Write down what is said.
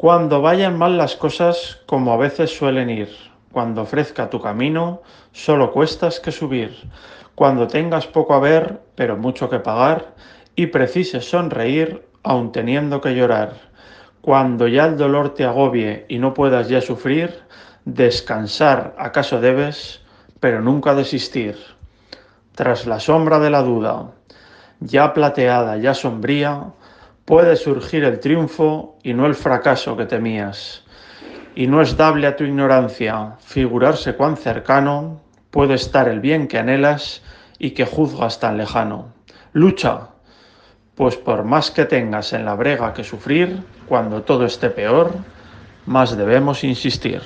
Cuando vayan mal las cosas, como a veces suelen ir, cuando ofrezca tu camino, solo cuestas que subir, cuando tengas poco a ver, pero mucho que pagar, y precises sonreír, aun teniendo que llorar, cuando ya el dolor te agobie y no puedas ya sufrir, descansar acaso debes, pero nunca desistir. Tras la sombra de la duda, ya plateada, ya sombría, puede surgir el triunfo y no el fracaso que temías. Y no es dable a tu ignorancia figurarse cuán cercano puede estar el bien que anhelas y que juzgas tan lejano. Lucha, pues por más que tengas en la brega que sufrir, cuando todo esté peor, más debemos insistir.